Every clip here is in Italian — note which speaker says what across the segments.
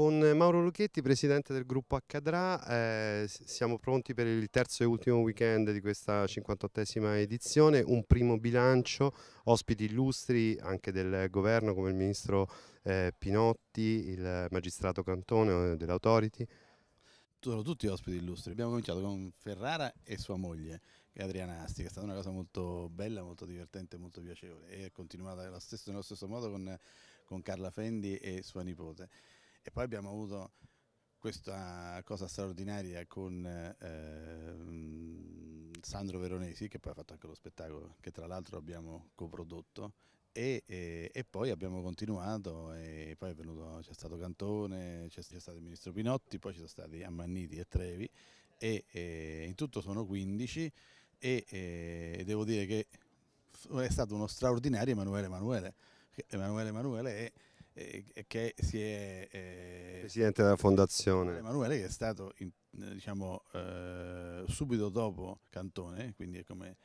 Speaker 1: Con Mauro Lucchetti, presidente del gruppo Accadrà, eh, siamo pronti per il terzo e ultimo weekend di questa 58esima edizione, un primo bilancio, ospiti illustri anche del governo come il ministro eh, Pinotti, il magistrato Cantone eh, dell'Autority.
Speaker 2: Sono tutti ospiti illustri, abbiamo cominciato con Ferrara e sua moglie, Adriana Asti, che è stata una cosa molto bella, molto divertente, molto piacevole e è continuata nello stesso, nello stesso modo con, con Carla Fendi e sua nipote. E poi abbiamo avuto questa cosa straordinaria con eh, Sandro Veronesi, che poi ha fatto anche lo spettacolo che tra l'altro abbiamo coprodotto. E, e, e, poi abbiamo continuato e poi c'è stato Cantone, c'è, stato il ministro Pinotti, poi ci sono stati Ammanniti e Trevi e, e in tutto sono 15 e devo dire che è stato uno straordinario Emanuele Emanuele. Emanuele Emanuele è che si è... Eh, Presidente della Fondazione. Emanuele che è stato in, eh, diciamo, eh, subito dopo Cantone, quindi è come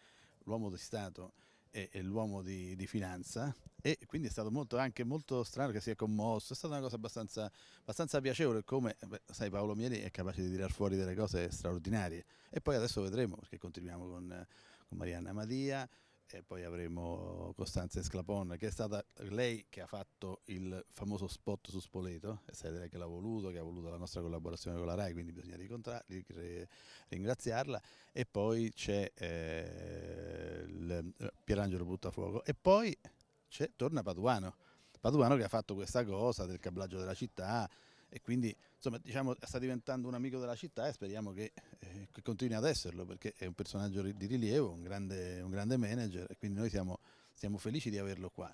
Speaker 2: l'uomo di Stato e, e l'uomo di, di, finanza e quindi è stato molto, anche molto strano che si è commosso, è stata una cosa abbastanza, abbastanza piacevole come, beh, sai Paolo Mieli è capace di tirar fuori delle cose straordinarie e poi adesso vedremo perché continuiamo con, con Marianna Madia, e poi avremo Costanza Esclapon che è stata lei che ha fatto il famoso spot su Spoleto, è stata lei che l'ha voluto, che ha voluto la nostra collaborazione con la RAI, quindi bisogna ringraziarla e poi c'è eh, eh Pierangelo Buttafuoco e poi torna Paduano, Paduano che ha fatto questa cosa del cablaggio della città, e quindi insomma, diciamo, sta diventando un amico della città e speriamo che, eh, che, continui ad esserlo perché è un personaggio di rilievo, un grande, un grande manager e quindi noi siamo, siamo felici di averlo qua.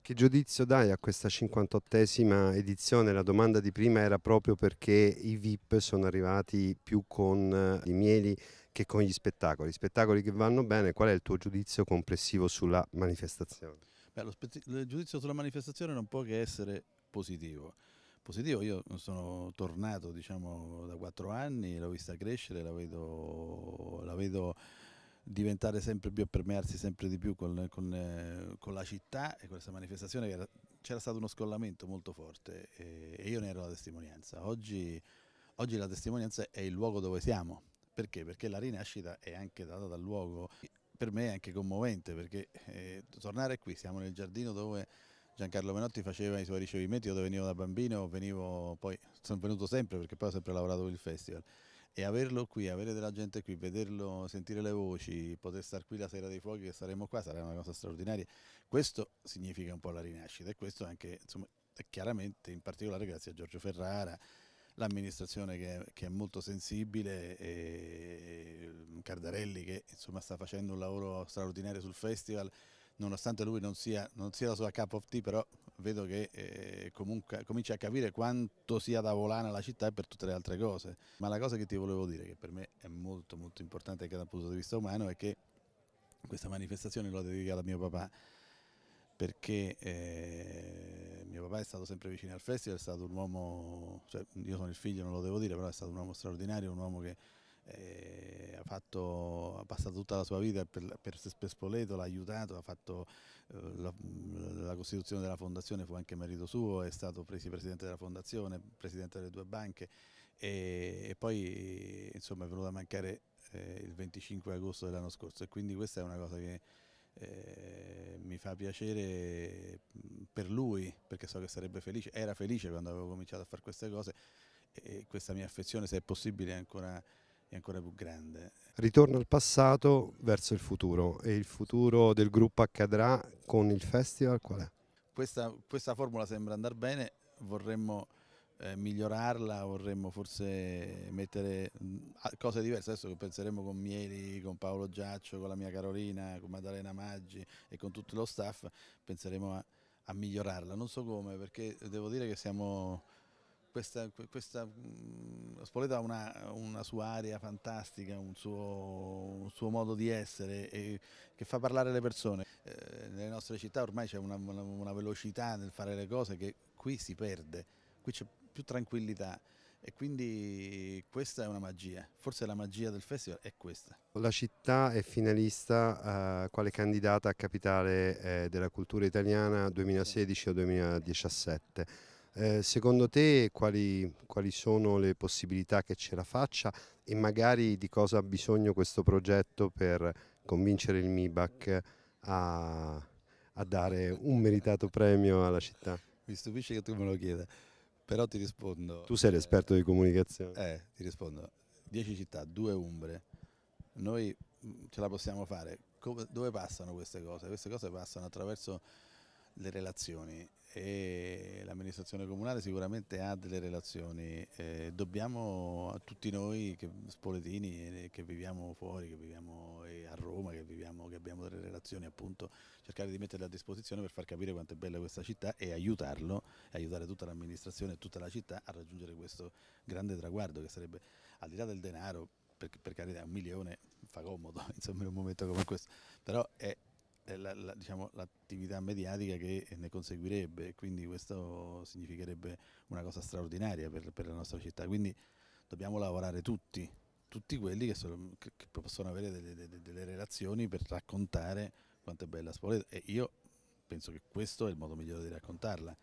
Speaker 1: Che giudizio dai a questa 58esima edizione? La domanda di prima era proprio perché i VIP sono arrivati più con eh, i mieli che con gli spettacoli. Spettacoli che vanno bene, qual è il tuo giudizio complessivo sulla manifestazione?
Speaker 2: Beh, il giudizio sulla manifestazione non può che essere positivo positivo. Io sono tornato diciamo, da quattro anni, l'ho vista crescere, la vedo, la vedo diventare sempre più, e permearsi sempre di più con, con, con la città e questa manifestazione c'era stato uno scollamento molto forte e, e io ne ero la testimonianza. Oggi, oggi la testimonianza è il luogo dove siamo. Perché? Perché la rinascita è anche data dal luogo. Per me è anche commovente perché eh, tornare qui, siamo nel giardino dove Giancarlo Menotti faceva i suoi ricevimenti, io venivo da bambino, venivo poi, sono venuto sempre perché poi ho sempre lavorato con il festival e averlo qui, avere della gente qui, vederlo, sentire le voci, poter stare qui la sera dei fuochi che saremo qua sarà una cosa straordinaria. Questo significa un po' la rinascita e questo anche, insomma, chiaramente in particolare grazie a Giorgio Ferrara, l'amministrazione che, che, è molto sensibile, e Cardarelli che insomma sta facendo un lavoro straordinario sul festival nonostante lui non sia, non sia la sua cup of tea, però vedo che eh, comunque comincia a capire quanto sia da volare la città e per tutte le altre cose. Ma la cosa che ti volevo dire, che per me è molto molto importante anche dal punto di vista umano, è che questa manifestazione l'ho dedicata a mio papà perché eh, mio papà è stato sempre vicino al festival, è stato un uomo, cioè io sono il figlio, non lo devo dire, però è stato un uomo straordinario, un uomo che eh, ha, fatto, ha, passato tutta la sua vita per, per, per Spoleto, l'ha aiutato, fatto, eh, la, la, costituzione della fondazione fu anche marito suo, è stato presidente della fondazione, presidente delle due banche e, e poi insomma, è venuto a mancare eh, il 25 agosto dell'anno scorso e quindi questa è una cosa che eh, mi fa piacere per lui perché so che sarebbe felice, era felice quando avevo cominciato a fare queste cose e questa mia affezione se è possibile è ancora è ancora più grande.
Speaker 1: Ritorno al passato verso il futuro e il futuro del gruppo accadrà con il festival qual è?
Speaker 2: Questa, questa formula sembra andare bene, vorremmo eh, migliorarla, vorremmo forse mettere mm, cose diverse, adesso che penseremo con Mieli, con Paolo Giaccio, con la mia Carolina, con Maddalena Maggi e con tutto lo staff, penseremo a, a migliorarla, non so come perché devo dire che siamo questa, questa mm, Spoleta ha una, una, sua area fantastica, un suo, un suo modo di essere che fa parlare le persone. Eh, nelle nostre città ormai c'è una, una, una, velocità nel fare le cose che qui si perde, qui c'è più tranquillità e quindi questa è una magia, forse la magia del festival è questa.
Speaker 1: La città è finalista eh, quale candidata a capitale eh, della cultura italiana 2016 o 2017. Eh, secondo te quali, quali, sono le possibilità che ce la faccia e magari di cosa ha bisogno questo progetto per convincere il MIBAC a, a dare un meritato premio alla città?
Speaker 2: Mi stupisce che tu me lo chieda, però ti rispondo. Tu sei eh,
Speaker 1: l'esperto di comunicazione. Eh,
Speaker 2: ti rispondo. Dieci città, due Umbre. Noi mm, ce la possiamo fare. Come, dove passano queste cose? Queste cose passano attraverso le relazioni e l'amministrazione comunale sicuramente ha delle relazioni. Eh, dobbiamo a tutti noi che, spoletini eh, che viviamo fuori, che viviamo eh, a Roma, che, viviamo, che abbiamo delle relazioni appunto, cercare di metterle a disposizione per far capire quanto è bella questa città e aiutarlo, aiutare tutta l'amministrazione e tutta la città a raggiungere questo grande traguardo che sarebbe al di là del denaro, per, per carità un milione fa comodo insomma in un momento come questo, però è la, la, diciamo, l'attività mediatica che ne conseguirebbe, quindi questo significherebbe una cosa straordinaria per, per la nostra città, quindi dobbiamo lavorare tutti, tutti quelli che, sono, che, che possono avere delle, delle, delle, relazioni per raccontare quanto è bella Spoleto e io penso che questo è il modo migliore di raccontarla.